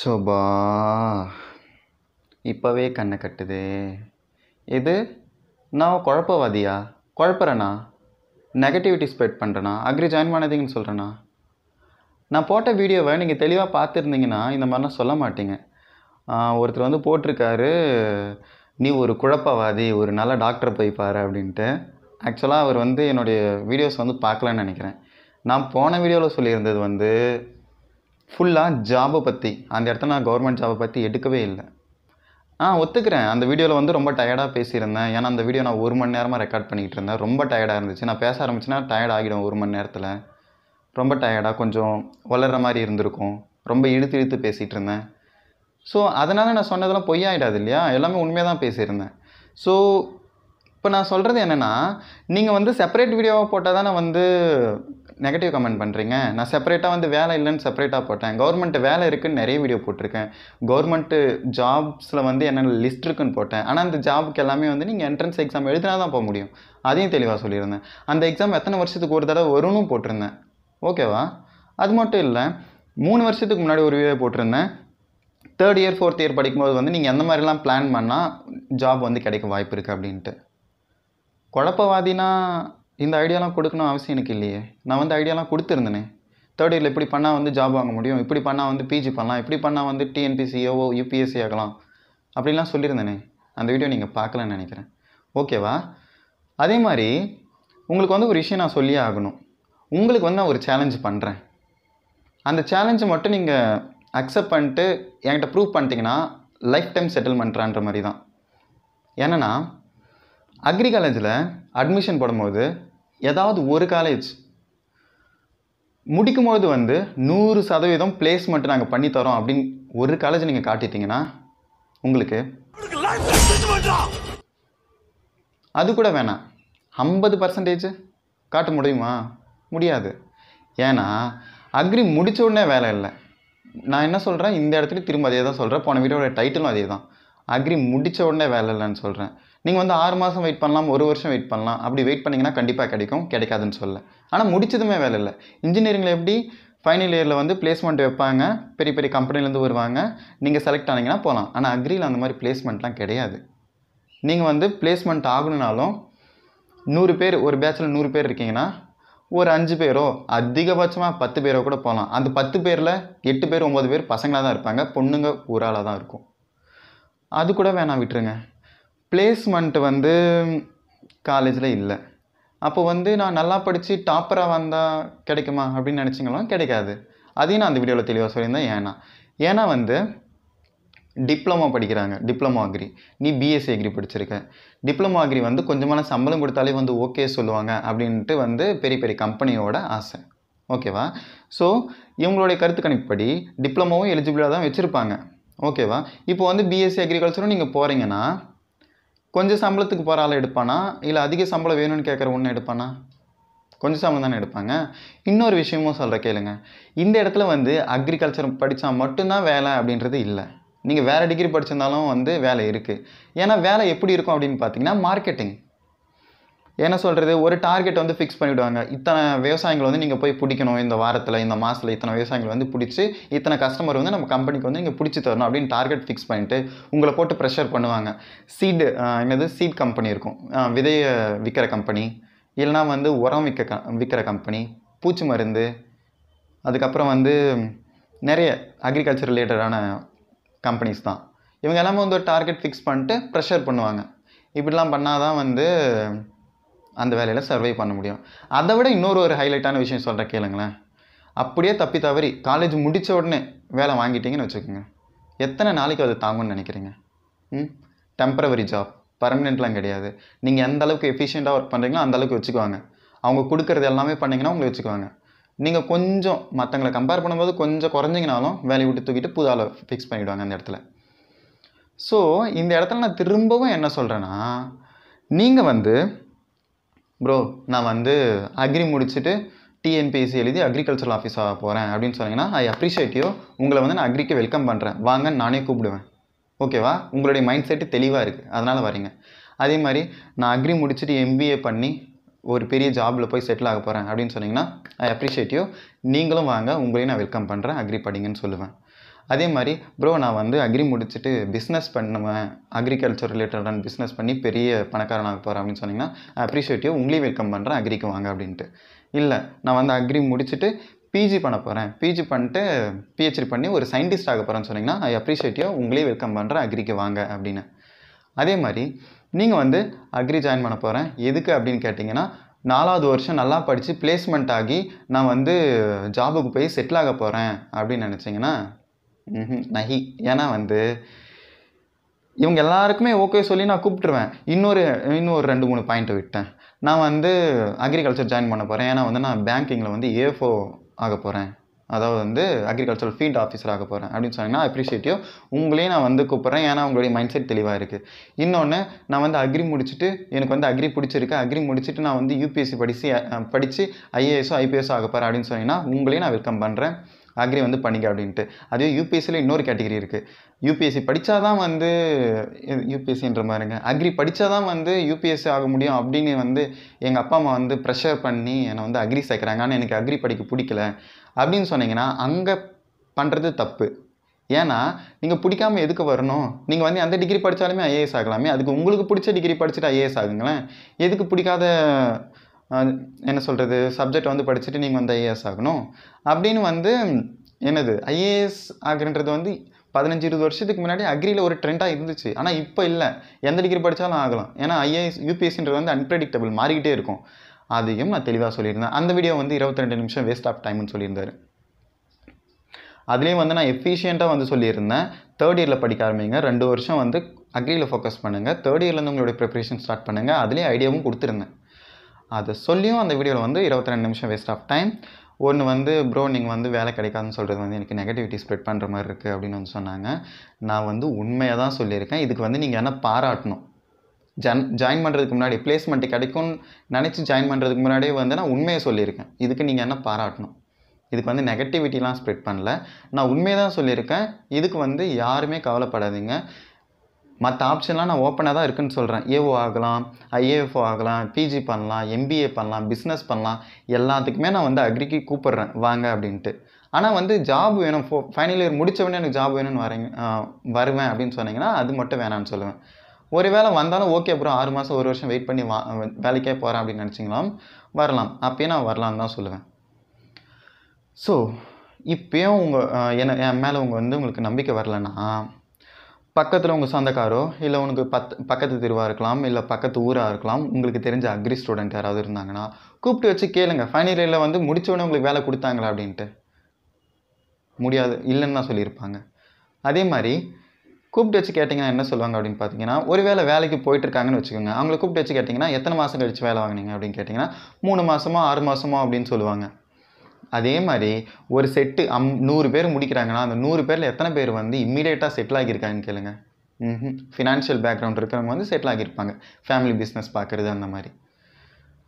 Sofa இப்போவே கண்ணை கட்டுதே எது நான் குழப்பவாதியா குழப்பறேனா நெகட்டிவிட்டி ஸ்ப்ரெட் பண்ணுறேனா அக்ரி ஜாயின் பண்ணாதீங்கன்னு சொல்கிறேண்ணா நான் போட்ட வீடியோவை நீங்கள் தெளிவாக பார்த்துருந்தீங்கன்னா இந்த மாதிரிலாம் சொல்ல மாட்டீங்க ஒருத்தர் வந்து போட்டிருக்காரு நீ ஒரு குழப்பவாதி ஒரு நல்ல டாக்டரை போய் பாரு அப்படின்ட்டு ஆக்சுவலாக அவர் வந்து என்னுடைய வீடியோஸ் வந்து பார்க்கலான்னு நினைக்கிறேன் நான் போன வீடியோவில் சொல்லியிருந்தது வந்து ஃபுல்லாக ஜாபை பற்றி அந்த இடத்த நான் கவர்மெண்ட் ஜாபை பற்றி எடுக்கவே இல்லை ஆ ஒத்துக்கிறேன் அந்த வீடியோவில் வந்து ரொம்ப டயர்டாக பேசியிருந்தேன் ஏன்னா அந்த வீடியோ நான் ஒரு மணி நேரமாக ரெக்கார்ட் பண்ணிக்கிட்டு இருந்தேன் ரொம்ப டயர்டாக இருந்துச்சு நான் பேச ஆரம்பிச்சுன்னா டயர்ட் ஆகிடும் ஒரு மணி நேரத்தில் ரொம்ப டயர்டாக கொஞ்சம் வளர்கிற மாதிரி இருந்திருக்கும் ரொம்ப இழுத்து இழுத்து பேசிகிட்டு இருந்தேன் ஸோ அதனால் நான் சொன்னதெல்லாம் பொய்யாயிடாது இல்லையா எல்லாமே உண்மையாக தான் பேசியிருந்தேன் ஸோ இப்போ நான் சொல்கிறது என்னென்னா நீங்கள் வந்து செப்பரேட் வீடியோவாக போட்டால் தானே வந்து நெகட்டிவ் கமெண்ட் பண்ணுறீங்க நான் செப்பரேட்டாக வந்து வேலை இல்லைன்னு செப்பரேட்டாக போட்டேன் கவர்மெண்ட் வேலை இருக்குன்னு நிறைய வீடியோ போட்டிருக்கேன் கவர்மெண்ட்டு ஜாப்ஸில் வந்து என்னென்ன லிஸ்ட் இருக்குன்னு போட்டேன் ஆனால் அந்த ஜாப்புக்கு எல்லாமே வந்து நீங்கள் என்ட்ரன்ஸ் எக்ஸாம் எழுதினா தான் போக முடியும் அதையும் தெளிவாக சொல்லியிருந்தேன் அந்த எக்ஸாம் எத்தனை வருஷத்துக்கு ஒரு தடவை வரும்னு போட்டிருந்தேன் ஓகேவா அது மட்டும் இல்லை மூணு வருஷத்துக்கு முன்னாடி ஒரு வீடியோ போட்டிருந்தேன் தேர்ட் இயர் ஃபோர்த் இயர் படிக்கும்போது வந்து நீங்கள் எந்த மாதிரிலாம் பிளான் பண்ணால் ஜாப் வந்து கிடைக்க வாய்ப்பு இருக்குது அப்படின்ட்டு குழப்பவாதினா இந்த ஐடியாலாம் கொடுக்கணும் அவசியம் எனக்கு இல்லையே நான் வந்து ஐடியாலாம் கொடுத்துருந்தேனே தேர்ட் இயரில் இப்படி பண்ணால் வந்து ஜாப் வாங்க முடியும் இப்படி பண்ணால் வந்து பிஜி பண்ணலாம் இப்படி பண்ணால் வந்து டிஎன்பிசிஓஓ யூபிஎஸ்சி ஆகலாம் அப்படிலாம் சொல்லியிருந்தேனே அந்த வீடியோ நீங்கள் பார்க்கலன்னு நினைக்கிறேன் ஓகேவா அதே மாதிரி உங்களுக்கு வந்து ஒரு விஷயம் நான் சொல்லியே ஆகணும் உங்களுக்கு வந்து நான் ஒரு சேலஞ்சு பண்ணுறேன் அந்த சேலஞ்சை மட்டும் நீங்கள் அக்செப்ட் பண்ணிட்டு என்கிட்ட ப்ரூவ் பண்ணிட்டீங்கன்னா லைஃப் டைம் செட்டில் பண்ணுறான்ற மாதிரி தான் என்னென்னா அக்ரிகாலேஜில் அட்மிஷன் போடும்போது ஏதாவது ஒரு காலேஜ் முடிக்கும்போது வந்து நூறு சதவீதம் பிளேஸ்மெண்ட் நாங்கள் பண்ணித்தரோம் அப்படின்னு ஒரு காலேஜ் நீங்கள் காட்டிட்டீங்கன்னா உங்களுக்கு அது கூட வேணாம் ஐம்பது பர்சன்டேஜ் காட்ட முடியுமா முடியாது ஏன்னா அக்ரி முடித்த உடனே வேலை இல்லை நான் என்ன சொல்கிறேன் இந்த இடத்துல திரும்ப அதே தான் சொல்கிறேன் போன வீடியோட டைட்டிலும் அதே தான் அக்ரி முடித்த உடனே வேலை இல்லைன்னு சொல்கிறேன் நீங்கள் வந்து ஆறு மாதம் வெயிட் பண்ணலாம் ஒரு வருஷம் வெயிட் பண்ணலாம் அப்படி வெயிட் பண்ணிங்கன்னா கண்டிப்பாக கிடைக்கும் கிடைக்காதுன்னு சொல்ல ஆனால் முடிச்சதுமே வேலை இல்லை இன்ஜினியரிங்கில் எப்படி ஃபைனல் இயரில் வந்து பிளேஸ்மெண்ட் வைப்பாங்க பெரிய பெரிய கம்பெனிலேருந்து வருவாங்க நீங்கள் செலக்ட் ஆனீங்கன்னா போகலாம் ஆனால் அக்ரியில் அந்த மாதிரி பிளேஸ்மெண்ட்லாம் கிடையாது நீங்கள் வந்து பிளேஸ்மெண்ட் ஆகணுனாலும் நூறு பேர் ஒரு பேச்சில் நூறு பேர் இருக்கீங்கன்னா ஒரு அஞ்சு பேரோ அதிகபட்சமாக பத்து பேரோ கூட போகலாம் அந்த பத்து பேரில் எட்டு பேர் ஒம்பது பேர் பசங்களாக தான் இருப்பாங்க பொண்ணுங்க ஊராளாக தான் இருக்கும் அது கூட வேணாம் விட்டுருங்க பிளேஸ்மெண்ட் வந்து காலேஜில் இல்லை அப்போ வந்து நான் நல்லா படித்து டாப்பராக வந்தால் கிடைக்குமா அப்படின்னு நினச்சிங்களோ கிடைக்காது அதையும் நான் அந்த வீடியோவில் தெளிவாக சொல்லியிருந்தேன் ஏன்னா ஏன்னா வந்து டிப்ளமோ படிக்கிறாங்க டிப்ளமோ அக்ரி நீ பிஎஸ்சி அக்ரி படிச்சிருக்க டிப்ளமோ அக்ரி வந்து கொஞ்சமான சம்பளம் கொடுத்தாலே வந்து ஓகே சொல்லுவாங்க அப்படின்ட்டு வந்து பெரிய பெரிய கம்பெனியோட ஆசை ஓகேவா ஸோ இவங்களுடைய கருத்து கணிப்படி டிப்ளமோவும் எலிஜிபிளாக தான் வச்சுருப்பாங்க ஓகேவா இப்போ வந்து பிஎஸ்சி அக்ரிகல்ச்சரும் நீங்கள் போகிறீங்கன்னா கொஞ்சம் சம்பளத்துக்கு போகிற ஆள் எடுப்பானா இல்லை அதிக சம்பளம் வேணும்னு கேட்குற ஒன்று எடுப்பானா கொஞ்சம் சம்பளம் தானே எடுப்பாங்க இன்னொரு விஷயமும் சொல்கிற கேளுங்க இந்த இடத்துல வந்து அக்ரிகல்ச்சர் படித்தா மட்டும்தான் வேலை அப்படின்றது இல்லை நீங்கள் வேறு டிகிரி படிச்சிருந்தாலும் வந்து வேலை இருக்குது ஏன்னா வேலை எப்படி இருக்கும் அப்படின்னு பார்த்தீங்கன்னா மார்க்கெட்டிங் என்ன சொல்கிறது ஒரு டார்கெட் வந்து ஃபிக்ஸ் பண்ணிவிடுவாங்க இத்தனை விவசாயிகள் வந்து நீங்கள் போய் பிடிக்கணும் இந்த வாரத்தில் இந்த மாதத்தில் இத்தனை விவசாயிகள் வந்து பிடிச்சி இத்தனை கஸ்டமர் வந்து நம்ம கம்பெனிக்கு வந்து நீங்கள் பிடிச்சி தரணும் அப்படின்னு டார்கெட் ஃபிக்ஸ் பண்ணிட்டு உங்களை போட்டு ப்ரெஷர் பண்ணுவாங்க சீடு என்னது சீட் கம்பெனி இருக்கும் விதையை விற்கிற கம்பெனி இல்லைனா வந்து உரம் விற்க க விற்கிற கம்பெனி பூச்சி மருந்து அதுக்கப்புறம் வந்து நிறைய அக்ரிகல்ச்சர் ரிலேட்டடான கம்பெனிஸ் தான் இவங்க எல்லாமே வந்து ஒரு டார்கெட் ஃபிக்ஸ் பண்ணிட்டு ப்ரெஷர் பண்ணுவாங்க இப்படிலாம் பண்ணால் தான் வந்து அந்த வேலையில் சர்வை பண்ண முடியும் அதை விட இன்னொரு ஒரு ஹைலைட்டான விஷயம் சொல்கிற கேளுங்களேன் அப்படியே தப்பி தவறி காலேஜ் முடித்த உடனே வேலை வாங்கிட்டீங்கன்னு வச்சுக்கோங்க எத்தனை நாளைக்கு அது தாங்கும்னு நினைக்கிறீங்க ம் டெம்பரவரி ஜாப் பர்மனெண்ட்லாம் கிடையாது நீங்கள் எந்த அளவுக்கு எஃபிஷியண்ட்டாக ஒர்க் பண்ணுறீங்களோ அந்த அளவுக்கு வச்சுக்குவாங்க அவங்க கொடுக்குறது எல்லாமே பண்ணிங்கன்னா உங்களை வச்சுக்குவாங்க நீங்கள் கொஞ்சம் மற்றவங்களை கம்பேர் பண்ணும்போது கொஞ்சம் குறைஞ்சிங்கனாலும் வேலையை விட்டு தூக்கிட்டு புது ஃபிக்ஸ் பண்ணிவிடுவாங்க அந்த இடத்துல ஸோ இந்த இடத்துல நான் திரும்பவும் என்ன சொல்கிறேன்னா நீங்கள் வந்து ப்ரோ நான் வந்து அக்ரி முடிச்சுட்டு டிஎன்பிஎஸ்சி எழுதி அக்ரிகல்ச்சரல் ஆஃபீஸ் ஆக போகிறேன் அப்படின்னு சொன்னீங்கன்னா ஐ அப்ரிஷியேட் யூ உங்களை வந்து நான் அக்ரிக்கு வெல்கம் பண்ணுறேன் வாங்க நானே கூப்பிடுவேன் ஓகேவா உங்களுடைய மைண்ட் செட்டு தெளிவாக இருக்குது அதனால் வரீங்க அதே மாதிரி நான் அக்ரி முடிச்சுட்டு எம்பிஏ பண்ணி ஒரு பெரிய ஜாபில் போய் செட்டில் ஆக போகிறேன் அப்படின்னு சொன்னீங்கன்னா ஐ அப்ரிஷியேட் யூ நீங்களும் வாங்க உங்களையும் நான் வெல்கம் பண்ணுறேன் அக்ரி படிங்கன்னு சொல்லுவேன் அதே மாதிரி ப்ரோ நான் வந்து அக்ரி முடிச்சுட்டு பிஸ்னஸ் பண்ணுவேன் அக்ரிகல்ச்சர் ரிலேட்டடான பிஸ்னஸ் பண்ணி பெரிய பணக்காரனாக போகிறேன் அப்படின்னு சொன்னிங்கன்னா அப்ரிஷியேட்டிவ் உங்களையும் வெல்கம் பண்ணுறேன் அக்ரிக்கு வாங்க அப்படின்ட்டு இல்லை நான் வந்து அக்ரி முடிச்சுட்டு பிஜி பண்ண போகிறேன் பிஜி பண்ணிட்டு பிஹெச்டி பண்ணி ஒரு சயின்டிஸ்ட் ஆக போகிறேன்னு சொன்னிங்கன்னா ஐ அப்ரிஷியேட்டிவ் வெல்கம் பண்ணுறேன் அக்ரிக்கு வாங்க அப்படின்னு அதே மாதிரி நீங்கள் வந்து அக்ரி ஜாயின் பண்ண போகிறேன் எதுக்கு அப்படின்னு கேட்டிங்கன்னா நாலாவது வருஷம் நல்லா படித்து பிளேஸ்மெண்ட் ஆகி நான் வந்து ஜாபுக்கு போய் செட்டில் ஆக போகிறேன் அப்படின்னு நினச்சிங்கன்னா நகி நஹி. ஏன்னா வந்து, இவங்க எல்லாருக்குமே ஓகே சொல்லி நான் கூப்பிட்டுருவேன். இன்னொரு இன்னும் ஒரு மூணு பாயிண்ட் விட்டேன். நான் வந்து அக்ரிகல்ச்சர் ஜாயின் பண்ண போகிறேன் ஏன்னா வந்து நான் பேங்கிங்கில் வந்து ஏஃபோ ஆகப் போகிறேன் அதாவது வந்து அக்ரிகல்ச்சரல் ஃபீல்ட் ஆஃபீஸர் ஆகப் போகிறேன் அப்படின்னு சொன்னீங்கன்னா, அப்ரிஷியேட்டிவ். உங்களையும் நான் வந்து கூப்பிட்றேன் ஏன்னா உங்களுடைய மைண்ட் செட் தெளிவாக இருக்குது இன்னொன்று நான் வந்து அக்ரி முடிச்சுட்டு எனக்கு வந்து அக்ரி பிடிச்சிருக்கு. அக்ரி முடிச்சுட்டு நான் வந்து யுபிஎஸ்சி படிச்சு படித்து ஐஏஎஸ்ஸோ ஐஏஎஸோ, ஐபிஎஸோ போகிறேன் அப்படின்னு சொன்னீங்கன்னா, உங்களையும் நான் வெல்கம் பண்ணுறேன் அக்ரி வந்து பண்ணிக்க அப்படின்ட்டு அதே யூபிஎஸ்சியில் இன்னொரு கேட்டகரி இருக்குது யூபிஎஸ்சி படித்தா தான் வந்து யூபிஎஸ்சின்ற மாதிரிங்க அக்ரி படித்தா தான் வந்து யூபிஎஸ்சி ஆக முடியும் அப்படின்னு வந்து எங்கள் அப்பா அம்மா வந்து ப்ரெஷர் பண்ணி என்னை வந்து அக்ரி சேர்க்குறாங்க ஆனால் எனக்கு அக்ரி படிக்க பிடிக்கல அப்படின்னு சொன்னீங்கன்னா அங்கே பண்ணுறது தப்பு ஏன்னா நீங்கள் பிடிக்காமல் எதுக்கு வரணும் நீங்கள் வந்து எந்த டிகிரி படித்தாலுமே ஐஏஎஸ் ஆகலாமே அதுக்கு உங்களுக்கு பிடிச்ச டிகிரி படிச்சுட்டு ஐஏஎஸ் ஆகுங்களேன் எதுக்கு பிடிக்காத என்ன சொல்கிறது சப்ஜெக்ட் வந்து படிச்சுட்டு நீங்கள் வந்து ஐஏஎஸ் ஆகணும் அப்படின்னு வந்து என்னது ஐஏஎஸ் ஆகுன்றது வந்து பதினஞ்சு இருபது வருஷத்துக்கு முன்னாடி அக்ரியில் ஒரு ட்ரெண்டாக இருந்துச்சு ஆனால் இப்போ இல்லை எந்த டிகிரி படித்தாலும் ஆகலாம் ஏன்னா ஐஏஎஸ் யூபிஎஸ்சின்றது வந்து அன்பிரடிக்டபிள் மாறிக்கிட்டே இருக்கும் அதையும் நான் தெளிவாக சொல்லியிருந்தேன் அந்த வீடியோ வந்து இருபத்தி ரெண்டு நிமிஷம் வேஸ்ட் ஆஃப் டைம்னு சொல்லியிருந்தார் அதுலேயும் வந்து நான் எஃபிஷியண்ட்டாக வந்து சொல்லியிருந்தேன் தேர்ட் இயரில் படிக்க ஆரம்பிங்க ரெண்டு வருஷம் வந்து அக்ரியில் ஃபோக்கஸ் பண்ணுங்கள் தேர்ட் இயர்லேருந்து உங்களுடைய ப்ரிப்பரேஷன் ஸ்டார்ட் பண்ணுங்கள் அதுலேயே ஐடியாவும் கொடுத்துருந்தேன் அதை சொல்லியும் அந்த வீடியோவில் வந்து இருபத்தி ரெண்டு நிமிஷம் வேஸ்ட் ஆஃப் டைம் ஒன்று வந்து ப்ரோ நீங்கள் வந்து வேலை கிடைக்காதுன்னு சொல்கிறது வந்து எனக்கு நெகட்டிவிட்டி ஸ்ப்ரெட் பண்ணுற மாதிரி இருக்குது அப்படின்னு வந்து சொன்னாங்க நான் வந்து உண்மையாக தான் சொல்லியிருக்கேன் இதுக்கு வந்து நீங்கள் என்ன பாராட்டணும் ஜன் ஜாயின் பண்ணுறதுக்கு முன்னாடி பிளேஸ்மெண்ட் கிடைக்கும்னு நினச்சி ஜாயின் பண்ணுறதுக்கு முன்னாடியே வந்து நான் உண்மையை சொல்லியிருக்கேன் இதுக்கு நீங்கள் என்ன பாராட்டணும் இதுக்கு வந்து நெகட்டிவிட்டிலாம் ஸ்ப்ரெட் பண்ணல நான் உண்மையை தான் சொல்லியிருக்கேன் இதுக்கு வந்து யாருமே கவலைப்படாதீங்க மற்ற ஆப்ஷன்லாம் நான் ஓப்பனாக தான் இருக்குன்னு சொல்கிறேன் ஏஓ ஆகலாம் ஐஏஎஃப்ஓ ஆகலாம் பிஜி பண்ணலாம் எம்பிஏ பண்ணலாம் பிஸ்னஸ் பண்ணலாம் எல்லாத்துக்குமே நான் வந்து அக்ரிக்கு கூப்பிட்றேன் வாங்க அப்படின்ட்டு ஆனால் வந்து ஜாப் வேணும் ஃபோ ஃபைனல் இயர் முடித்தவொடனே எனக்கு ஜாப் வேணும்னு வரேங்க வருவேன் அப்படின்னு சொன்னீங்கன்னா அது மட்டும் வேணான்னு சொல்லுவேன் ஒரு வேளை வந்தாலும் ஓகே அப்புறம் ஆறு மாதம் ஒரு வருஷம் வெயிட் பண்ணி வா வேலைக்கே போகிறேன் அப்படின்னு நினச்சிங்களாம் வரலாம் அப்போயே நான் வரலான்னு தான் சொல்லுவேன் ஸோ இப்போயும் உங்கள் என்ன என் மேலே உங்கள் வந்து உங்களுக்கு நம்பிக்கை வரலன்னா பக்கத்தில் உங்கள் சொந்தக்காரோ இல்லை உனக்கு பத் பக்கத்து தெருவாக இருக்கலாம் இல்லை பக்கத்து ஊராக இருக்கலாம் உங்களுக்கு தெரிஞ்ச அக்ரி ஸ்டூடெண்ட் யாராவது இருந்தாங்கன்னா கூப்பிட்டு வச்சு கேளுங்க ஃபைனல் இயரில் வந்து முடித்தவொடனே உங்களுக்கு வேலை கொடுத்தாங்களா அப்படின்ட்டு முடியாது இல்லைன்னு தான் சொல்லியிருப்பாங்க அதே மாதிரி கூப்பிட்டு வச்சு கேட்டிங்கன்னா என்ன சொல்லுவாங்க அப்படின்னு பார்த்தீங்கன்னா ஒரு வேலை வேலைக்கு போயிட்டுருக்காங்கன்னு வச்சுக்கோங்க அவங்கள கூப்பிட்டு வச்சு கேட்டிங்கன்னா எத்தனை மாதம் கழித்து வேலை வாங்கினீங்க அப்படின்னு கேட்டிங்கன்னா மூணு மாதமோ ஆறு மாதமோ அப்படின்னு சொல்லுவாங்க அதே மாதிரி ஒரு செட்டு அம் நூறு பேர் முடிக்கிறாங்கன்னா அந்த நூறு பேரில் எத்தனை பேர் வந்து இம்மிடியேட்டாக செட்டில் ஆகியிருக்காங்கன்னு கேளுங்க ம் ஃபினான்ஷியல் பேக்ரவுண்ட் இருக்கிறவங்க வந்து செட்டில் ஆகியிருப்பாங்க ஃபேமிலி பிஸ்னஸ் பார்க்குறது அந்த மாதிரி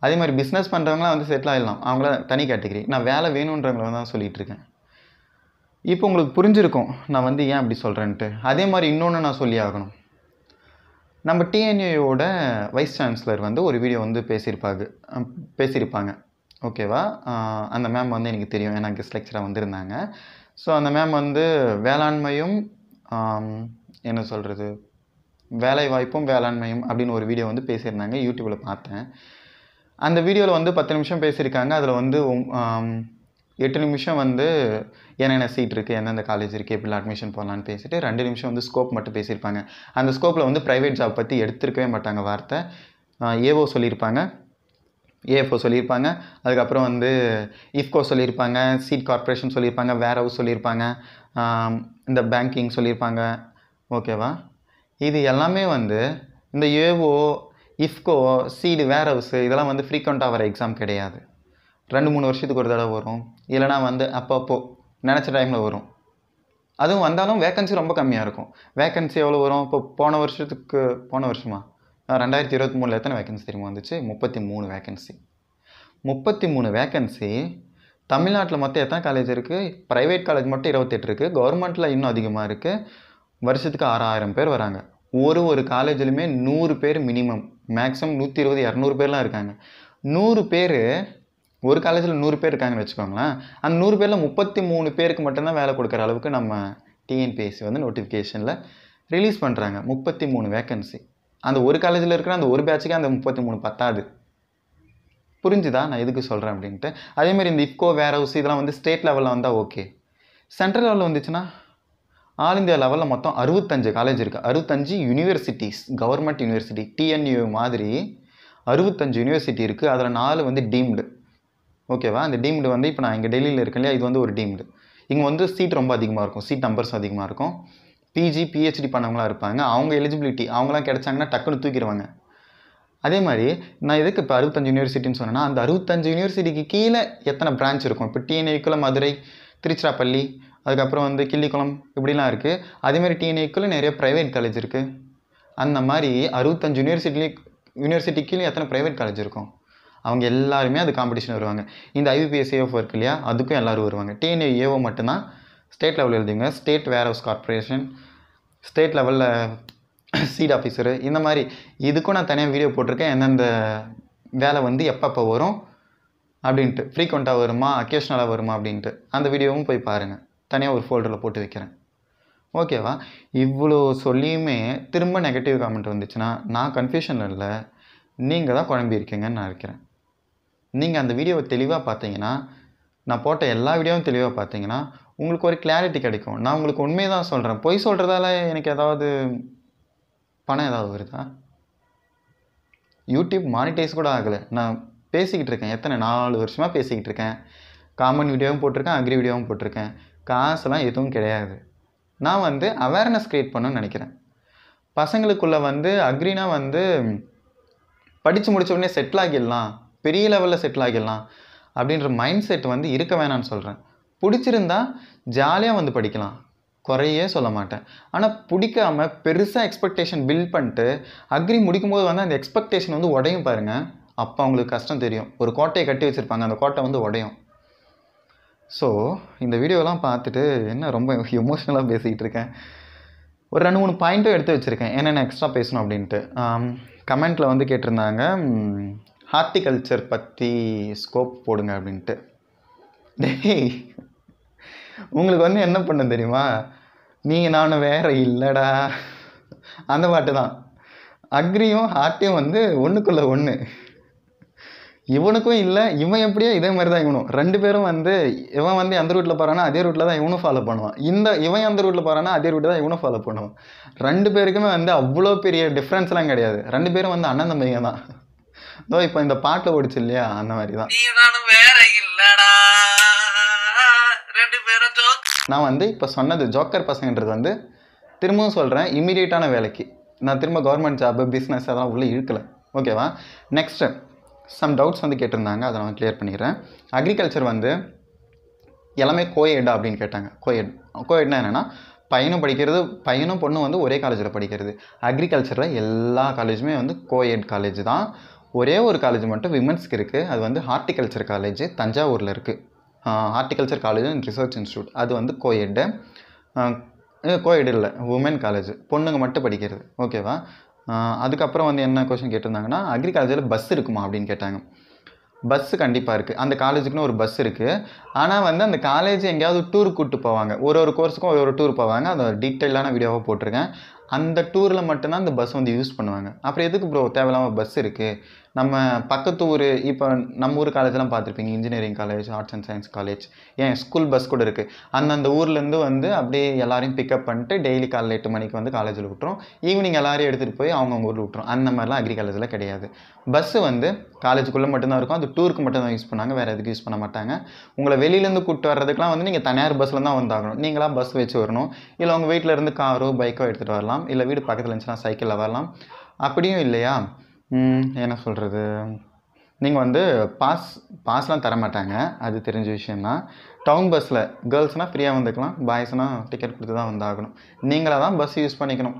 அதே மாதிரி பிஸ்னஸ் பண்ணுறவங்களாம் வந்து செட்டில் ஆகிடலாம் அவங்கள தனி கேட்டகரி நான் வேலை வேணுன்றவங்கள தான் சொல்லிகிட்ருக்கேன் இப்போ உங்களுக்கு புரிஞ்சிருக்கும் நான் வந்து ஏன் அப்படி சொல்கிறேன்ட்டு அதே மாதிரி இன்னொன்று நான் சொல்லி ஆகணும் நம்ம டிஎன்ஏயோட வைஸ் சான்ஸ்லர் வந்து ஒரு வீடியோ வந்து பேசியிருப்பாங்க பேசியிருப்பாங்க ஓகேவா அந்த மேம் வந்து எனக்கு தெரியும் எனக்கு கெஸ்ட் லெக்சராக வந்திருந்தாங்க ஸோ அந்த மேம் வந்து வேளாண்மையும் என்ன சொல்கிறது வேலை வாய்ப்பும் வேளாண்மையும் அப்படின்னு ஒரு வீடியோ வந்து பேசியிருந்தாங்க யூடியூப்பில் பார்த்தேன் அந்த வீடியோவில் வந்து பத்து நிமிஷம் பேசியிருக்காங்க அதில் வந்து எட்டு நிமிஷம் வந்து என்னென்ன சீட் இருக்குது எந்தெந்த காலேஜ் இருக்குது எப்படிலாம் அட்மிஷன் போடலான்னு பேசிட்டு ரெண்டு நிமிஷம் வந்து ஸ்கோப் மட்டும் பேசியிருப்பாங்க அந்த ஸ்கோப்பில் வந்து ப்ரைவேட் ஜாப் பற்றி எடுத்துருக்கவே மாட்டாங்க வார்த்தை ஏவோ சொல்லியிருப்பாங்க ஏஎஃப்ஓ சொல்லியிருப்பாங்க அதுக்கப்புறம் வந்து இஃப்கோ சொல்லியிருப்பாங்க சீட் கார்ப்பரேஷன் சொல்லியிருப்பாங்க வேர் ஹவுஸ் சொல்லியிருப்பாங்க இந்த பேங்கிங் சொல்லியிருப்பாங்க ஓகேவா இது எல்லாமே வந்து இந்த AO IFFCO seed warehouse இதெல்லாம் வந்து ஃப்ரீக்வெண்ட்டாக வர எக்ஸாம் கிடையாது ரெண்டு மூணு வருஷத்துக்கு ஒரு தடவை வரும் இல்லைனா வந்து அப்பப்போ நினச்ச டைமில் வரும் அதுவும் வந்தாலும் வேக்கன்சி ரொம்ப கம்மியாக இருக்கும் வேக்கன்சி எவ்வளோ வரும் இப்போ போன வருஷத்துக்கு போன வருஷமா ரெண்டாயிரத்தி இருபத்தி மூணில் எத்தனை வேகன்சி தெரியுமா வந்துச்சு முப்பத்தி மூணு வேகன்சி முப்பத்தி மூணு வேகன்சி தமிழ்நாட்டில் மொத்தம் எத்தனை காலேஜ் இருக்குது ப்ரைவேட் காலேஜ் மட்டும் இருபத்தெட்டு இருக்குது கவர்மெண்ட்டில் இன்னும் அதிகமாக இருக்குது வருஷத்துக்கு ஆறாயிரம் பேர் வராங்க ஒரு ஒரு காலேஜிலுமே நூறு பேர் மினிமம் மேக்ஸிமம் நூற்றி இருபது இரநூறு பேர்லாம் இருக்காங்க நூறு பேர் ஒரு காலேஜில் நூறு பேர் இருக்காங்கன்னு வச்சுக்கோங்களேன் அந்த நூறு பேரில் முப்பத்தி மூணு பேருக்கு மட்டும்தான் வேலை கொடுக்குற அளவுக்கு நம்ம டிஎன்பிஎஸ்சி வந்து நோட்டிஃபிகேஷனில் ரிலீஸ் பண்ணுறாங்க முப்பத்தி மூணு வேக்கன்சி அந்த ஒரு காலேஜில் இருக்கிற அந்த ஒரு பேட்சுக்கே அந்த முப்பத்தி மூணு பத்தாது புரிஞ்சுதா நான் எதுக்கு சொல்கிறேன் அப்படின்ட்டு அதேமாதிரி இந்த இப்கோ வேர் ஹவுஸ் இதெல்லாம் வந்து ஸ்டேட் லெவலில் வந்தால் ஓகே சென்ட்ரல் லெவலில் வந்துச்சுன்னா ஆல் இந்தியா லெவலில் மொத்தம் அறுபத்தஞ்சு காலேஜ் இருக்குது அறுபத்தஞ்சு யூனிவர்சிட்டிஸ் கவர்மெண்ட் யூனிவர்சிட்டி டிஎன்யூ மாதிரி அறுபத்தஞ்சு யூனிவர்சிட்டி இருக்குது அதில் நாலு வந்து டீம்டு ஓகேவா அந்த டீம்டு வந்து இப்போ நான் இங்கே டெல்லியில் இருக்கேன் இல்லையா இது வந்து ஒரு டீம்டு இங்கே வந்து சீட் ரொம்ப அதிகமாக இருக்கும் சீட் நம்பர்ஸ் அதிகமாக இருக்கும் பிஜி பிஹெச்டி பண்ணவங்களாம் இருப்பாங்க அவங்க எலிஜிபிலிட்டி அவங்களாம் கிடச்சாங்கன்னா டக்குன்னு தூக்கிடுவாங்க அதே மாதிரி நான் எதுக்கு இப்போ அறுபத்தஞ்சு யூனிவர்சிட்டின்னு சொன்னேன்னா அந்த அறுபத்தஞ்சு யூனிவர்சிட்டிக்கு கீழே எத்தனை பிரான்ச் இருக்கும் இப்போ டிஎன்ஐக்குள்ள மதுரை திருச்சிராப்பள்ளி அதுக்கப்புறம் வந்து கிள்ளிக்குளம் இப்படிலாம் இருக்குது அதேமாதிரி டிஎன்ஏக்குள்ளே நிறைய ப்ரைவேட் காலேஜ் இருக்குது அந்த மாதிரி அறுபத்தஞ்சு யூனிவர்சிட்டிலே யூனிவர்சிட்டிக்குள்ளே எத்தனை ப்ரைவேட் காலேஜ் இருக்கும் அவங்க எல்லாருமே அது காம்படிஷன் வருவாங்க இந்த ஐபிபிஎஸ் ஏஎஃப் இருக்கு இல்லையா அதுக்கும் எல்லோரும் வருவாங்க டிஎன்ஏ ஏஓ மட்டும்தான் ஸ்டேட் லெவலில் எழுதிங்க state warehouse corporation state லெவலில் சீட் ஆஃபீஸரு இந்த மாதிரி இதுக்கும் நான் தனியாக வீடியோ போட்டிருக்கேன் எந்தெந்த வேலை வந்து எப்பப்போ வரும் அப்படின்ட்டு ஃப்ரீக்வெண்ட்டாக வருமா அக்கேஷ்னலாக வருமா அப்படின்ட்டு அந்த வீடியோவும் போய் பாருங்கள் தனியாக ஒரு ஃபோல்டரில் போட்டு வைக்கிறேன் ஓகேவா இவ்வளோ சொல்லியுமே திரும்ப நெகட்டிவ் காமெண்ட் வந்துச்சுன்னா நான் கன்ஃபியூஷன் இல்லை நீங்கள் தான் குழம்பியிருக்கீங்கன்னு நான் இருக்கிறேன் நீங்கள் அந்த வீடியோவை தெளிவாக பார்த்தீங்கன்னா நான் போட்ட எல்லா வீடியோவும் தெளிவாக பார்த்தீங்கன்னா உங்களுக்கு ஒரு கிளாரிட்டி கிடைக்கும் நான் உங்களுக்கு உண்மையை தான் சொல்கிறேன் பொய் சொல்கிறதால எனக்கு ஏதாவது பணம் ஏதாவது வருதா யூடியூப் மானிட்டைஸ் கூட ஆகலை நான் பேசிக்கிட்டு இருக்கேன் எத்தனை நாலு வருஷமாக பேசிக்கிட்டு இருக்கேன் காமன் வீடியோவும் போட்டிருக்கேன் அக்ரி வீடியோவும் போட்டிருக்கேன் காசுலாம் எதுவும் கிடையாது நான் வந்து அவேர்னஸ் க்ரியேட் பண்ணணும்னு நினைக்கிறேன் பசங்களுக்குள்ளே வந்து அக்ரினா வந்து படித்து முடித்த உடனே செட்டில் ஆகிடலாம் பெரிய லெவலில் செட்டில் ஆகிடலாம் அப்படின்ற மைண்ட் செட் வந்து இருக்க வேணான்னு சொல்கிறேன் பிடிச்சிருந்தா ஜாலியாக வந்து படிக்கலாம் குறையே சொல்ல மாட்டேன் ஆனால் பிடிக்காமல் பெருசாக எக்ஸ்பெக்டேஷன் பில்ட் பண்ணிட்டு அக்ரி முடிக்கும்போது வந்து அந்த எக்ஸ்பெக்டேஷன் வந்து உடையும் பாருங்கள் அப்போ அவங்களுக்கு கஷ்டம் தெரியும் ஒரு கோட்டையை கட்டி வச்சுருப்பாங்க அந்த கோட்டை வந்து உடையும் ஸோ இந்த வீடியோலாம் பார்த்துட்டு என்ன ரொம்ப எமோஷ்னலாக பேசிக்கிட்டு இருக்கேன் ஒரு ரெண்டு மூணு பாயிண்ட்டும் எடுத்து வச்சுருக்கேன் என்னென்ன எக்ஸ்ட்ரா பேசணும் அப்படின்ட்டு கமெண்ட்டில் வந்து கேட்டிருந்தாங்க ஹார்டிகல்ச்சர் பற்றி ஸ்கோப் போடுங்க அப்படின்ட்டு டேய் உங்களுக்கு வந்து என்ன பண்ண தெரியுமா நீங்கள் நானும் வேற இல்லைடா அந்த பாட்டு தான் அக்ரியும் ஹார்ட்டையும் வந்து ஒன்றுக்குள்ளே ஒன்று இவனுக்கும் இல்லை இவன் எப்படியோ இதே மாதிரி தான் இவனும் ரெண்டு பேரும் வந்து இவன் வந்து எந்த ரூட்டில் போகிறானா அதே ரூட்டில் தான் இவனும் ஃபாலோ பண்ணுவான் இந்த இவன் எந்த ரூட்டில் போகிறானா அதே ரூட்டில் தான் இவனும் ஃபாலோ பண்ணுவான் ரெண்டு பேருக்குமே வந்து அவ்வளோ பெரிய டிஃப்ரென்ஸ்லாம் கிடையாது ரெண்டு பேரும் வந்து அண்ணன் தம்பிங்க தான் இதோ இப்போ இந்த பாட்டில் ஓடிச்சு இல்லையா அந்த மாதிரி தான் ரெண்டு பேரும் ஜோக் நான் வந்து இப்போ சொன்னது ஜோக்கர் பசங்கன்றது வந்து திரும்பவும் சொல்கிறேன் இமீடியட்டான வேலைக்கு நான் திரும்ப கவர்மெண்ட் ஜாப்பு பிஸ்னஸ் அதெல்லாம் உள்ளே இழுக்கலை ஓகேவா நெக்ஸ்ட்டு சம் டவுட்ஸ் வந்து கேட்டிருந்தாங்க அதை நான் கிளியர் பண்ணிக்கிறேன் அக்ரிகல்ச்சர் வந்து எல்லாமே கோயட் அப்படின்னு கேட்டாங்க கோஎட் கோயட்னா என்னென்னா பையனும் படிக்கிறது பையனும் பொண்ணும் வந்து ஒரே காலேஜில் படிக்கிறது அக்ரிகல்ச்சரில் எல்லா காலேஜுமே வந்து கோஎட் காலேஜ் தான் ஒரே ஒரு காலேஜ் மட்டும் விமன்ஸ்க்கு இருக்குது அது வந்து ஹார்டிகல்ச்சர் காலேஜ் தஞ்சாவூரில் இருக்குது horticulture college and research institute அது வந்து கோஎட்டு கோஎட் இல்லை உமன் காலேஜ் பொண்ணுங்க மட்டும் படிக்கிறது ஓகேவா அதுக்கப்புறம் வந்து என்ன கொஷின் கேட்டிருந்தாங்கன்னா அக்ரிகல்ச்சரில் பஸ் இருக்குமா அப்படின்னு கேட்டாங்க பஸ்ஸு கண்டிப்பாக இருக்குது அந்த காலேஜுக்குன்னு ஒரு பஸ் இருக்குது ஆனால் வந்து அந்த காலேஜ் எங்கேயாவது டூர் கூப்பிட்டு போவாங்க ஒரு ஒரு கோர்ஸுக்கும் ஒரு ஒரு டூர் போவாங்க அந்த டீட்டெயிலான வீடியோவாக போட்டிருக்கேன் அந்த டூரில் மட்டும்தான் அந்த பஸ் வந்து யூஸ் பண்ணுவாங்க அப்புறம் எதுக்கு ப்ரோ தேவையில்லாமல் பஸ் இருக்குது நம்ம பக்கத்து ஊர் இப்போ நம்ம ஊர் காலேஜ்லாம் பார்த்துருப்பீங்க engineering college arts and science college ஏன் ஸ்கூல் பஸ் கூட இருக்குது அந்தந்த ஊர்லேருந்து வந்து அப்படியே எல்லாரையும் பிக்கப் பண்ணிட்டு டெய்லி காலையில் எட்டு மணிக்கு வந்து காலேஜில் விட்டுரும் ஈவினிங் எல்லாரையும் எடுத்துகிட்டு போய் அவங்கவுங்க ஊரில் விட்டுரும் அந்த மாதிரிலாம் அக்ரி காலேஜில் கிடையாது பஸ்ஸு வந்து காலேஜுக்குள்ளே மட்டும்தான் இருக்கும் அது டூருக்கு மட்டும்தான் யூஸ் பண்ணாங்க வேறு எதுக்கு யூஸ் பண்ண மாட்டாங்க உங்களை வெளியிலேருந்து கூப்பிட்டு வர்றதுக்குலாம் வந்து நீங்கள் தனியார் பஸ்ஸில் தான் வந்தாகணும் நீங்களாம் பஸ் வச்சு வரணும் இல்லை உங்கள் வீட்டிலேருந்து காரோ பைக்கோ எடுத்துகிட்டு வரலாம் இல்லை வீடு பக்கத்தில் இருந்துச்சுன்னா சைக்கிளில் வரலாம் அப்படியும் இல்லையா என்ன சொல்கிறது நீங்கள் வந்து பாஸ் பாஸ்லாம் தர மாட்டாங்க அது தெரிஞ்ச விஷயந்தான் டவுன் பஸ்ஸில் கேர்ள்ஸ்னால் ஃப்ரீயாக வந்துக்கலாம் பாய்ஸ்னால் டிக்கெட் கொடுத்து தான் வந்தாகணும் நீங்களாக தான் பஸ் யூஸ் பண்ணிக்கணும்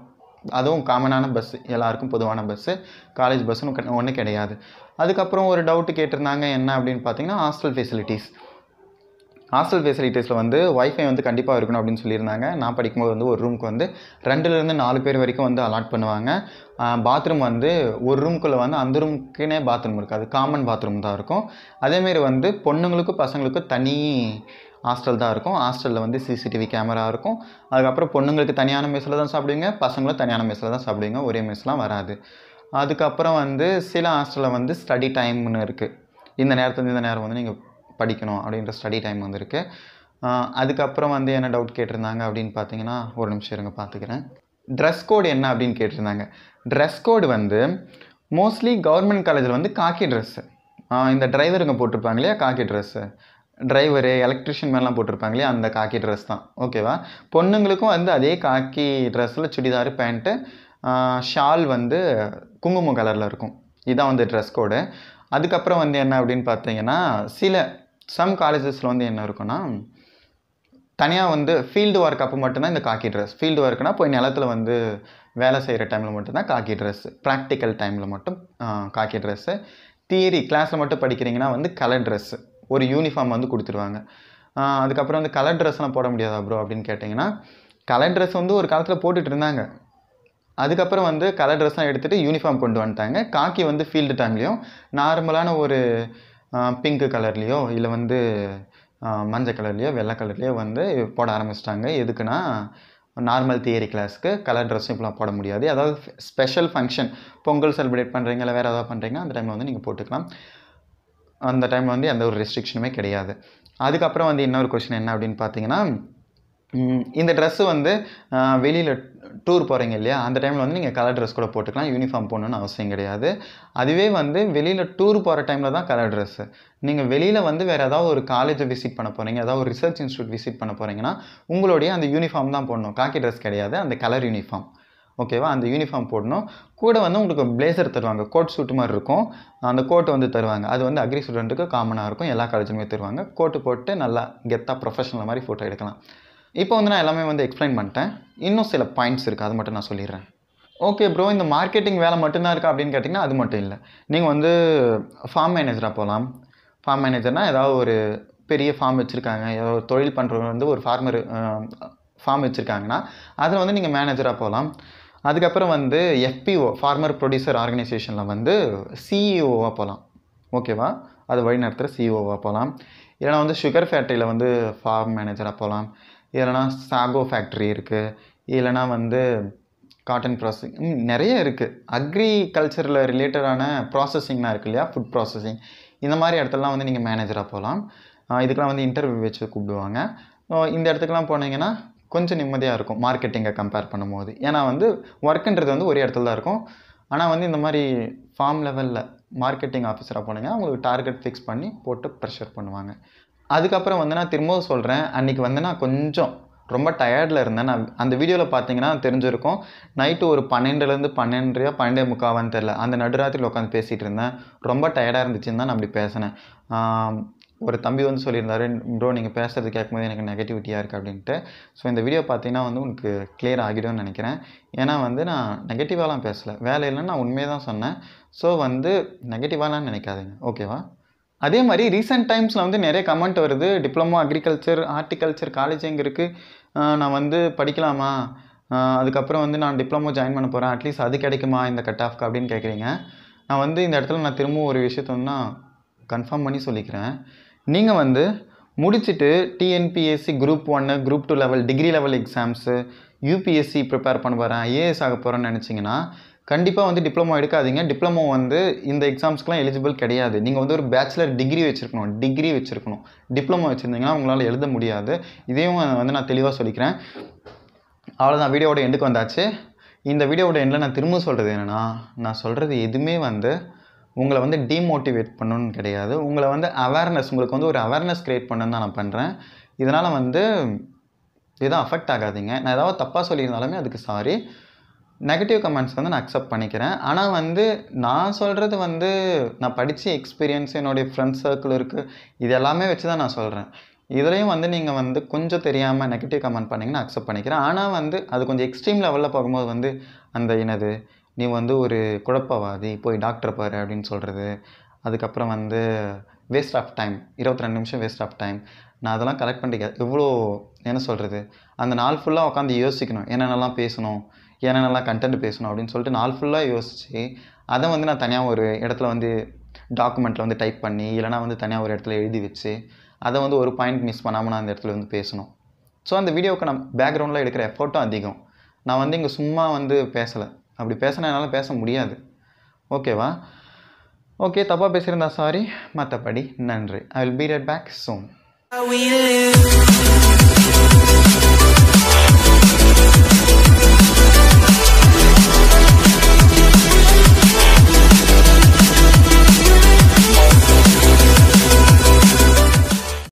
அதுவும் காமனான பஸ்ஸு எல்லாருக்கும் பொதுவான பஸ்ஸு காலேஜ் பஸ்ஸுன்னு ஒன்றும் கிடையாது அதுக்கப்புறம் ஒரு டவுட்டு கேட்டிருந்தாங்க என்ன அப்படின்னு பார்த்தீங்கன்னா ஹாஸ்டல் ஃபெசிலிட்டிஸ் ஹாஸ்டல் ஃபெசிலிட்டிஸில் வந்து ஒய்ஃபை வந்து கண்டிப்பாக இருக்கணும் அப்படின்னு சொல்லியிருந்தாங்க நான் படிக்கும்போது வந்து ஒரு ரூமுக்கு வந்து ரெண்டுலேருந்து நாலு பேர் வரைக்கும் வந்து அலாட் பண்ணுவாங்க பாத்ரூம் வந்து ஒரு ரூம்குள்ளே வந்து அந்த ரூமுக்குனே பாத்ரூம் இருக்காது காமன் பாத்ரூம் தான் இருக்கும் அதேமாரி வந்து பொண்ணுங்களுக்கும் பசங்களுக்கும் தனி ஹாஸ்டல் தான் இருக்கும் ஹாஸ்டலில் வந்து சிசிடிவி கேமரா இருக்கும் அதுக்கப்புறம் பொண்ணுங்களுக்கு தனியான மெஸ்ஸில் தான் சாப்பிடுவீங்க பசங்களும் தனியான மெஸ்ஸில் தான் சாப்பிடுவீங்க ஒரே மெஸ்லாம் வராது அதுக்கப்புறம் வந்து சில ஹாஸ்டலில் வந்து ஸ்டடி டைம்னு இருக்குது இந்த நேரத்துலேருந்து இந்த நேரம் வந்து நீங்கள் படிக்கணும் அப்படின்ற ஸ்டடி டைம் வந்திருக்கு அதுக்கப்புறம் வந்து என்ன டவுட் கேட்டிருந்தாங்க அப்படின்னு பார்த்தீங்கன்னா ஒரு நிமிஷம் இருங்க பார்த்துக்கிறேன் ட்ரெஸ் கோடு என்ன அப்படின்னு கேட்டிருந்தாங்க ட்ரெஸ் கோடு வந்து மோஸ்ட்லி கவர்மெண்ட் காலேஜில் வந்து காக்கி ட்ரெஸ்ஸு இந்த டிரைவருங்க போட்டிருப்பாங்க இல்லையா காக்கி ட்ரெஸ்ஸு டிரைவரு எலக்ட்ரிஷியன் மேலாம் போட்டிருப்பாங்க இல்லையா அந்த காக்கி ட்ரெஸ் தான் ஓகேவா பொண்ணுங்களுக்கும் வந்து அதே காக்கி ட்ரெஸ்ஸில் சுடிதார் பேண்ட்டு ஷால் வந்து குங்குமம் கலரில் இருக்கும் இதுதான் வந்து ட்ரெஸ் கோடு அதுக்கப்புறம் வந்து என்ன அப்படின்னு பார்த்தீங்கன்னா சில சம் காலேஜஸில் வந்து என்ன இருக்குன்னா தனியாக வந்து ஃபீல்டு ஒர்க் அப்போ மட்டும்தான் இந்த காக்கி ட்ரெஸ் ஃபீல்டு ஒர்க்னா போய் நிலத்தில் வந்து வேலை செய்கிற டைமில் மட்டும்தான் காக்கி ட்ரெஸ்ஸு ப்ராக்டிக்கல் டைமில் மட்டும் காக்கி ட்ரெஸ்ஸு தியரி கிளாஸில் மட்டும் படிக்கிறீங்கன்னா வந்து கலர் ட்ரெஸ்ஸு ஒரு யூனிஃபார்ம் வந்து கொடுத்துருவாங்க அதுக்கப்புறம் வந்து கலர் ட்ரெஸ்லாம் போட முடியாதா ப்ரோ அப்படின்னு கேட்டிங்கன்னா கலர் ட்ரெஸ் வந்து ஒரு காலத்தில் போட்டுகிட்டு இருந்தாங்க அதுக்கப்புறம் வந்து கலர் ட்ரெஸ்லாம் எடுத்துகிட்டு யூனிஃபார்ம் கொண்டு வந்துட்டாங்க காக்கி வந்து ஃபீல்டு டைம்லேயும் நார்மலான ஒரு பிங்க்கு கலர்லேயோ இல்லை வந்து மஞ்சள் கலர்லேயோ வெள்ளை கலர்லேயோ வந்து போட ஆரம்பிச்சிட்டாங்க எதுக்குன்னா நார்மல் தியரி கிளாஸ்க்கு கலர் ட்ரெஸ்ஸும் இப்போலாம் போட முடியாது அதாவது ஸ்பெஷல் ஃபங்க்ஷன் பொங்கல் செலிப்ரேட் பண்ணுறீங்க இல்லை வேறு ஏதாவது பண்ணுறீங்கன்னா அந்த டைமில் வந்து நீங்கள் போட்டுக்கலாம் அந்த டைமில் வந்து எந்த ஒரு ரெஸ்ட்ரிக்ஷனுமே கிடையாது அதுக்கப்புறம் வந்து இன்னொரு கொஷின் என்ன அப்படின்னு பார்த்தீங்கன்னா இந்த ட்ரெஸ்ஸு வந்து வெளியில் டூர் போகிறீங்க இல்லையா அந்த டைமில் வந்து நீங்கள் கலர் ட்ரெஸ் கூட போட்டுக்கலாம் யூனிஃபார்ம் போடணுன்னு அவசியம் கிடையாது அதுவே வந்து வெளியில் டூர் போகிற டைமில் தான் கலர் ட்ரெஸ்ஸு நீங்கள் வெளியில் வந்து வேறு ஏதாவது ஒரு காலேஜை விசிட் பண்ண போகிறீங்க ஏதாவது ஒரு ரிசர்ச் இன்ஸ்டியூட் விசிட் பண்ண போகிறீங்கன்னா உங்களுடைய அந்த யூனிஃபார்ம் தான் போடணும் காக்கி ட்ரெஸ் கிடையாது அந்த கலர் யூனிஃபார்ம் ஓகேவா அந்த யூனிஃபார்ம் போடணும் கூட வந்து உங்களுக்கு பிளேசர் தருவாங்க கோட் சூட் மாதிரி இருக்கும் அந்த கோட் வந்து தருவாங்க அது வந்து அக்ரி ஸ்டூடெண்ட்டுக்கு காமனாக இருக்கும் எல்லா காலேஜுமே தருவாங்க கோட்டு போட்டு நல்லா கெத்தாக ப்ரொஃபஷனல் மாதிரி ஃபோட்டோ எடுக்கலாம் இப்போ வந்து நான் எல்லாமே வந்து எக்ஸ்பிளைன் பண்ணிட்டேன் இன்னும் சில பாயிண்ட்ஸ் இருக்குது அது மட்டும் நான் சொல்லிடுறேன் ஓகே ப்ரோ இந்த மார்க்கெட்டிங் வேலை மட்டும்தான் இருக்கா அப்படின்னு கேட்டிங்கன்னா அது மட்டும் இல்லை நீங்கள் வந்து ஃபார்ம் மேனேஜராக போகலாம் ஃபார்ம் மேனேஜர்னால் ஏதாவது ஒரு பெரிய ஃபார்ம் வச்சுருக்காங்க ஏதோ தொழில் பண்ணுறவங்க வந்து ஒரு ஃபார்மர் ஃபார்ம் வச்சுருக்காங்கன்னா அதில் வந்து நீங்கள் மேனேஜராக போகலாம் அதுக்கப்புறம் வந்து எஃபிஓ ஃபார்மர் ப்ரொடியூசர் ஆர்கனைசேஷனில் வந்து சிஇஓவாக e போகலாம் ஓகேவா அது வழி நடத்துகிற சிஇஓவாக e போகலாம் இல்லைனா வந்து சுகர் ஃபேக்ட்ரியில் வந்து ஃபார்ம் மேனேஜராக போகலாம் இல்லைனா சாகோ ஃபேக்ட்ரி இருக்குது இல்லைனா வந்து காட்டன் ப்ராசஸிங் நிறைய இருக்குது அக்ரிகல்ச்சரில் ரிலேட்டடான ப்ராசஸிங்லாம் இருக்குது இல்லையா ஃபுட் ப்ராசஸிங் இந்த மாதிரி இடத்துலலாம் வந்து நீங்கள் மேனேஜராக போகலாம் இதுக்கெலாம் வந்து இன்டர்வியூ வச்சு கூப்பிடுவாங்க இந்த இடத்துக்குலாம் போனீங்கன்னா கொஞ்சம் நிம்மதியாக இருக்கும் மார்க்கெட்டிங்கை கம்பேர் பண்ணும்போது ஏன்னா வந்து ஒர்க்குன்றது வந்து ஒரு இடத்துல தான் இருக்கும் ஆனால் வந்து இந்த மாதிரி ஃபார்ம் லெவலில் மார்க்கெட்டிங் ஆஃபீஸராக போனீங்கன்னா உங்களுக்கு டார்கெட் ஃபிக்ஸ் பண்ணி போட்டு ப்ரெஷர் பண்ணுவாங்க அதுக்கப்புறம் வந்து நான் திரும்பவும் சொல்கிறேன் அன்றைக்கி வந்து நான் கொஞ்சம் ரொம்ப டயர்டில் இருந்தேன் நான் அந்த வீடியோவில் பார்த்தீங்கன்னா தெரிஞ்சிருக்கும் நைட்டு ஒரு பன்னெண்டுலேருந்து பன்னெண்டுரையா பன்னெண்டே முக்காவான் தெரில அந்த நடுராத்திரியில் உட்காந்து பேசிகிட்டு இருந்தேன் ரொம்ப டயர்டாக இருந்துச்சுன்னு தான் நான் அப்படி பேசினேன் ஒரு தம்பி வந்து சொல்லியிருந்தாரு ப்ரோ நீங்கள் பேசுகிறது கேட்கும்போது எனக்கு நெகட்டிவிட்டியாக இருக்குது அப்படின்ட்டு ஸோ இந்த வீடியோ பார்த்தீங்கன்னா வந்து உனக்கு கிளியர் ஆகிடும்னு நினைக்கிறேன் ஏன்னா வந்து நான் நெகட்டிவாலாம் பேசலை வேலையில் நான் உண்மையை தான் சொன்னேன் ஸோ வந்து நெகட்டிவாலாம் நினைக்காதீங்க ஓகேவா அதே மாதிரி ரீசெண்ட் டைம்ஸில் வந்து நிறைய கமெண்ட் வருது டிப்ளமோ அக்ரிகல்ச்சர் ஹார்டிகல்ச்சர் காலேஜ் எங்கே இருக்குது நான் வந்து படிக்கலாமா அதுக்கப்புறம் வந்து நான் டிப்ளமோ ஜாயின் பண்ண போகிறேன் அட்லீஸ்ட் அது கிடைக்குமா இந்த கட் ஆஃப்க்கு அப்படின்னு கேட்குறீங்க நான் வந்து இந்த இடத்துல நான் திரும்பவும் ஒரு விஷயத்த வந்து நான் கன்ஃபார்ம் பண்ணி சொல்லிக்கிறேன் நீங்கள் வந்து முடிச்சுட்டு டிஎன்பிஎஸ்சி குரூப் ஒன்று group two level degree level exams UPSC prepare பண்ண போகிறேன் ஏஎஸ் ஆக போகிறேன்னு நினச்சிங்கன்னா கண்டிப்பாக வந்து டிப்ளமோ எடுக்காதீங்க டிப்ளமோ வந்து இந்த எக்ஸாம்ஸ்க்குலாம் எலிஜிபிள் கிடையாது நீங்கள் வந்து ஒரு பேச்சுலர் டிகிரி வச்சுருக்கணும் டிகிரி வச்சுருக்கணும் டிப்ளமோ வச்சுருந்தீங்கன்னா உங்களால் எழுத முடியாது இதையும் வந்து நான் தெளிவாக சொல்லிக்கிறேன் அவ்வளோதான் வீடியோவோட எண்டுக்கு வந்தாச்சு இந்த வீடியோவோட எண்டில் நான் திரும்ப சொல்கிறது என்னென்னா நான் சொல்கிறது எதுவுமே வந்து உங்களை வந்து டிமோட்டிவேட் பண்ணணும்னு கிடையாது உங்களை வந்து அவேர்னஸ் உங்களுக்கு வந்து ஒரு அவேர்னஸ் க்ரியேட் பண்ணணும்னு தான் நான் பண்ணுறேன் இதனால் வந்து எதுவும் அஃபெக்ட் ஆகாதீங்க நான் ஏதாவது தப்பாக சொல்லியிருந்தாலுமே அதுக்கு சாரி நெகட்டிவ் கமெண்ட்ஸ் வந்து நான் அக்செப்ட் பண்ணிக்கிறேன் ஆனால் வந்து நான் சொல்கிறது வந்து நான் படித்த எக்ஸ்பீரியன்ஸ் என்னுடைய ஃப்ரெண்ட்ஸ் சர்க்கிள் இருக்குது இது எல்லாமே வச்சு தான் நான் சொல்கிறேன் இதுலேயும் வந்து நீங்கள் வந்து கொஞ்சம் தெரியாமல் நெகட்டிவ் கமெண்ட் பண்ணிங்கன்னா அக்செப்ட் பண்ணிக்கிறேன் ஆனால் வந்து அது கொஞ்சம் எக்ஸ்ட்ரீம் லெவலில் போகும்போது வந்து அந்த என்னது நீ வந்து ஒரு குழப்பவாதி போய் டாக்டர் பாரு அப்படின்னு சொல்கிறது அதுக்கப்புறம் வந்து வேஸ்ட் ஆஃப் டைம் இருபத்தி ரெண்டு நிமிஷம் வேஸ்ட் ஆஃப் டைம் நான் அதெல்லாம் கலெக்ட் பண்ணிக்க எவ்வளோ என்ன சொல்கிறது அந்த நாள் ஃபுல்லாக உட்காந்து யோசிக்கணும் என்னென்னலாம் பேசணும் என்னென்னலாம் கண்டென்ட் பேசணும் அப்படின்னு சொல்லிட்டு நாள் ஃபுல்லாக யோசித்து அதை வந்து நான் தனியாக ஒரு இடத்துல வந்து டாக்குமெண்ட்டில் வந்து டைப் பண்ணி இல்லைனா வந்து தனியாக ஒரு இடத்துல எழுதி வச்சு அதை வந்து ஒரு பாயிண்ட் மிஸ் பண்ணாமல் நான் அந்த இடத்துல வந்து பேசணும் ஸோ அந்த வீடியோவுக்கு நான் பேக்ரவுண்டில் எடுக்கிற எஃபர்ட்டும் அதிகம் நான் வந்து இங்கே சும்மா வந்து பேசலை அப்படி பேசினா என்னால் பேச முடியாது ஓகேவா ஓகே தப்பாக பேசியிருந்தா சாரி மற்றபடி நன்றி I will period red back zone